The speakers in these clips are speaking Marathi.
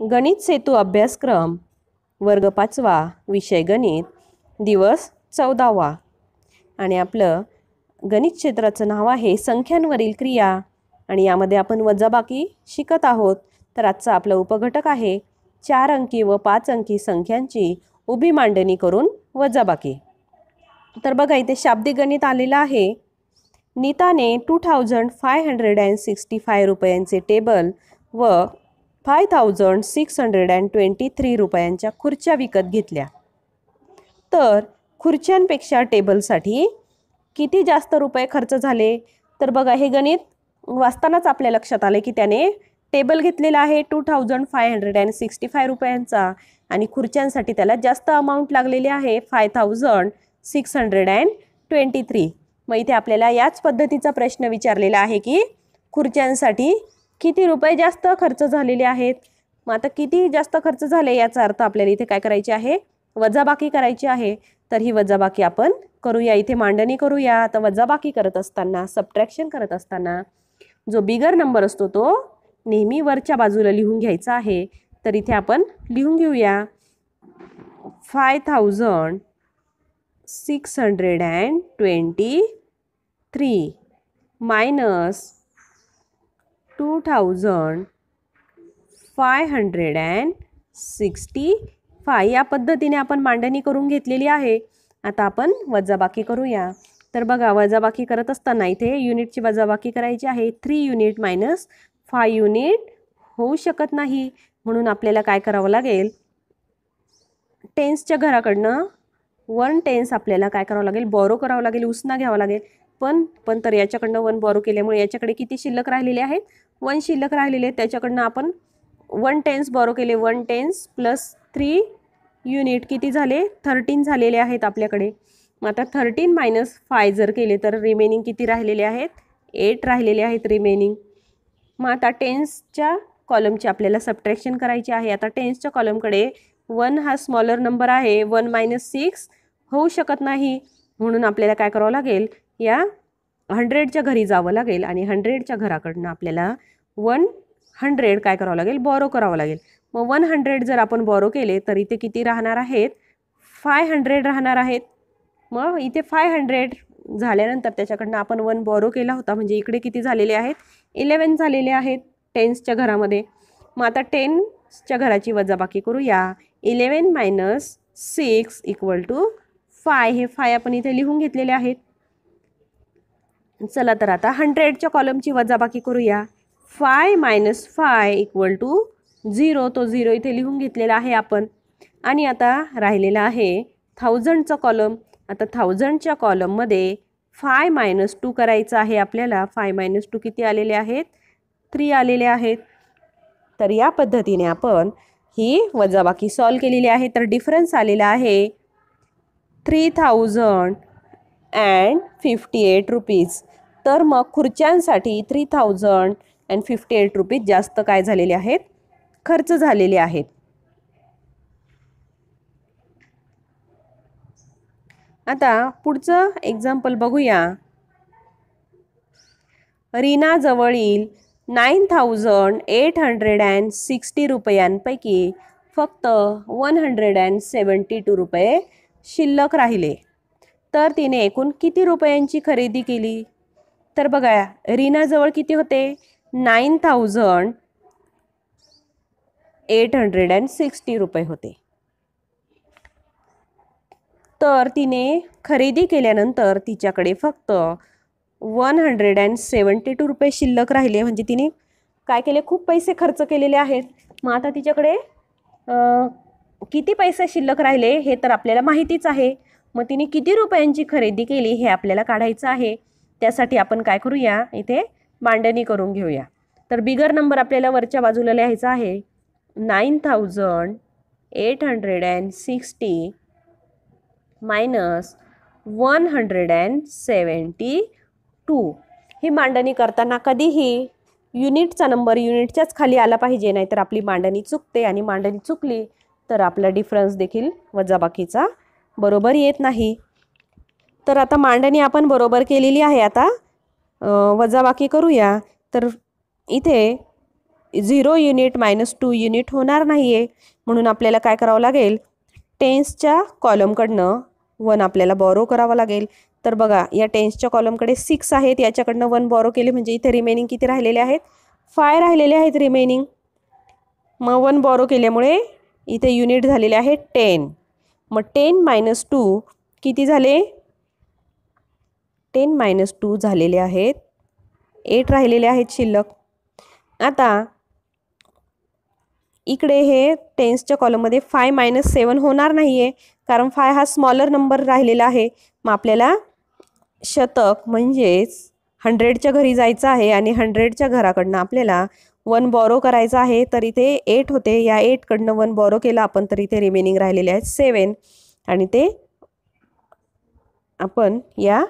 गणित सेतू अभ्यासक्रम वर्ग पाचवा विषय गणित दिवस चौदावा आणि आपलं गणित क्षेत्राचं नाव आहे संख्यांवरील क्रिया आणि यामध्ये आपण वजाबाकी शिकत आहोत तर आजचा आपला उपघटक आहे चार अंकी व पाच अंकी संख्यांची उभी मांडणी करून वजाबाकी तर बघा इथे शाब्दिक गणित आलेलं आहे नीताने two thousand five hundred and sixty five रुपयांचे टेबल व five thousand six hundred and twenty three रुपयांच्या खुर्च्या विकत घेतल्या तर खुर्च्यांपेक्षा टेबलसाठी किती जास्त रुपये खर्च झाले तर बघा हे गणित वाचतानाच आपल्या लक्षात आले की त्याने टेबल घेतलेला आहे two thousand five hundred and sixty five रुपयांचा आणि खुर्च्यांसाठी त्याला जास्त अमाऊंट लागलेली आहे five thousand six hundred and twenty three मग इथे आपल्याला याच पद्धतीचा प्रश्न विचारलेला आहे की खुर्च्यांसाठी किती रुपये जास्त खर्च झालेले आहेत मग आता किती जास्त खर्च झाले याचा अर्थ आपल्याला इथे काय करायचे आहे वजाबाकी करायची आहे तर ही वजाबाकी आपण करूया इथे मांडणी करूया आता वजाबाकी करत असताना सबट्रॅक्शन करत असताना जो बिगर नंबर असतो तो नेहमी वरच्या बाजूला लिहून घ्यायचा आहे तर इथे आपण लिहून घेऊया five thousand six hundred and twenty three minus two thousand five hundred and sixty five या पद्धतीने आपण मांडणी करून घेतलेली आहे आता आपण वजाबाकी करूया तर बघा वजाबाकी करत असताना इथे युनिटची वजाबाकी करायची आहे three unit minus five unit होऊ शकत नाही म्हणून आपल्याला काय करावं लागेल टेन्सच्या घराकडनं वन टेन्स आपल्याला काय करावं लागेल बॉरो करावं लागेल उसना घ्यावं लागेल पण पण तर याच्याकडनं वन बॉरो केल्यामुळे याच्याकडे किती शिल्लक राहिलेले आहेत वन शिल्लक राहिलेले त्याच्याकडनं आपण वन टेन्स बॉरो केले one tens plus three unit किती झाले थर्टीन झालेले आहेत आपल्याकडे मग आता थर्टीन मायनस फाय जर केले तर रिमेनिंग किती राहिलेले आहेत एट राहिलेले आहेत रिमेनिंग मग आता टेन्सच्या कॉलमची आपल्याला सबट्रॅक्शन करायची आहे आता टेन्सच्या कॉलमकडे वन हा स्मॉलर नंबर आहे वन मायनस सिक्स होऊ शकत नाही म्हणून आपल्याला काय करावं लागेल या हंड्रेडच्या घरी जावं लागेल आणि हंड्रेडच्या घराकडनं आपल्याला वन हंड्रेड काय करावं लागेल बॉरो करावं लागेल मग वन हंड्रेड जर आपण बॉरो केले तर इथे किती राहणार आहेत फाय हंड्रेड राहणार आहेत मग इथे फाय हंड्रेड झाल्यानंतर त्याच्याकडनं आपण वन बॉरो केला होता म्हणजे इकडे किती झालेले आहेत इलेवन झालेले आहेत टेन्सच्या घरामध्ये मग आता टेन्सच्या घराची वजाबाकी करूया eleven minus six equal to five हे फाय आपण इथे लिहून घेतलेले आहेत चला तर आता हंड्रेडच्या कॉलमची वजाबाकी करूया five minus five equal to zero तो झिरो इथे लिहून घेतलेला आहे आपण आणि आता राहिलेला आहे थाउजंडचा कॉलम आता थाउजंडच्या कॉलममध्ये फाय मायनस टू करायचं आहे आपल्याला फाय मायनस टू किती आलेले आहेत थ्री आलेले आहेत तर या पद्धतीने आपण ही वजाबाकी सॉल्व केलेली आहे तर डिफरन्स आलेला आहे three thousand and fifty eight rupees तर मग खुर्च्यांसाठी three thousand and fifty eight rupees जास्त काय झालेले आहेत खर्च झालेले आहेत आता पुढचं एक्झाम्पल बघूया रीनाजवळील nine thousand eight hundred and sixty रुपयांपैकी फक्त one hundred and seventy two रुपये शिल्लक राहिले तर तिने एकूण किती रुपयांची खरेदी केली तर बघा रीनाजवळ किती होते nine thousand eight hundred and sixty रुपये होते तर तिने खरेदी केल्यानंतर तिच्याकडे फक्त one hundred and seventy two रुपये शिल्लक राहिले म्हणजे तिने काय केले खूप पैसे खर्च केलेले आहेत मग आता तिच्याकडे किती पैसे शिल्लक राहिले हे तर आपल्याला माहितीच आहे मग तिने किती रुपयांची खरेदी केली हे आपल्याला काढायचं आहे त्यासाठी आपण काय करूया इथे मांडणी करून घेऊया तर बिगर नंबर आपल्याला वरच्या बाजूला लिहायचा आहे nine thousand eight hundred and sixty minus one hundred and seventy two ही मांडणी करताना कधीही युनिटचा नंबर युनिटच्याच खाली आला पाहिजे नाहीतर आपली मांडणी चुकते आणि मांडणी चुकली तर आपला डिफरन्स देखील वजाबाकीचा बरोबर येत नाही तर आता मांडणी आपण बरोबर केलेली आहे आता वजाबाकी करूया तर इथे zero unit minus two unit होणार नाही आहे म्हणून आपल्याला काय करावं लागेल टेन्सच्या कॉलमकडनं वन आपल्याला बॉरो करावा लागेल तर बघा या टेन्सच्या कॉलमकडे सिक्स आहेत याच्याकडनं वन बॉरो केले म्हणजे इथे रिमेनिंग किती राहिलेले आहेत फाय राहिलेले आहेत रिमेनिंग मग वन बॉरो केल्यामुळे इथे युनिट झालेले आहे टेन मग टेन मायनस टू किती झाले टेन मायनस टू झालेले आहेत एट राहिलेले आहेत शिल्लक आता इकडे हे टेन्सच्या कॉलममध्ये फाय मायनस सेवन होणार नाही आहे कारण फाय हा स्मॉलर नंबर राहिलेला आहे मग आपल्याला शतक म्हणजेच हंड्रेडच्या घरी जायचं आहे आणि हंड्रेडच्या घराकडनं आपल्याला वन बॉरो करायचा आहे तर इथे एट होते या एटकडनं वन बॉरो केला आपण तर इथे रिमेनिंग राहिलेले आहेत सेवन आणि ते आपण या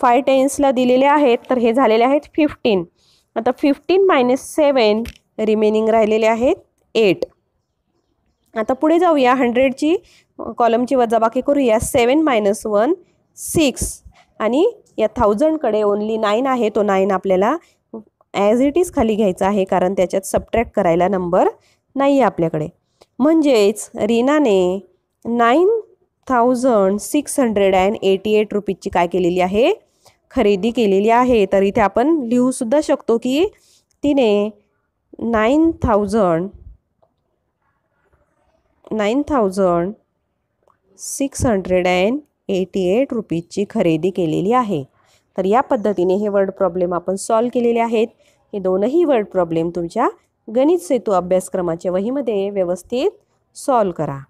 फाय टेन्सला दिलेले आहेत तर हे झालेले आहेत फिफ्टीन आता फिफ्टीन मायनस सेवन रिमेनिंग राहिलेले आहेत एट आता पुढे जाऊया हंड्रेडची कॉलमची वजाबाकी करूया सेवन मायनस वन सिक्स आणि या थाउजंडकडे ओनली नाईन आहे तो नाईन आपल्याला ॲज इट इज खाली घ्यायचा आहे कारण त्याच्यात सबट्रॅक्ट करायला नंबर नाही आहे आपल्याकडे म्हणजेच रीनाने nine thousand six hundred and eighty eight रुपीजची काय केलेली आहे खरेदी केलेली आहे तर इथे आपण लिहूसुद्धा शकतो की तिने nine thousand nine thousand six hundred and eighty eight रुपीजची खरेदी केलेली आहे तर या पद्धतीने हे वर्ड प्रॉब्लेम आपण सॉल्व केलेले आहेत हे दोनही वर्ड प्रॉब्लेम तुमच्या गणित सेतू अभ्यासक्रमाच्या वहीमध्ये व्यवस्थित सॉल्व करा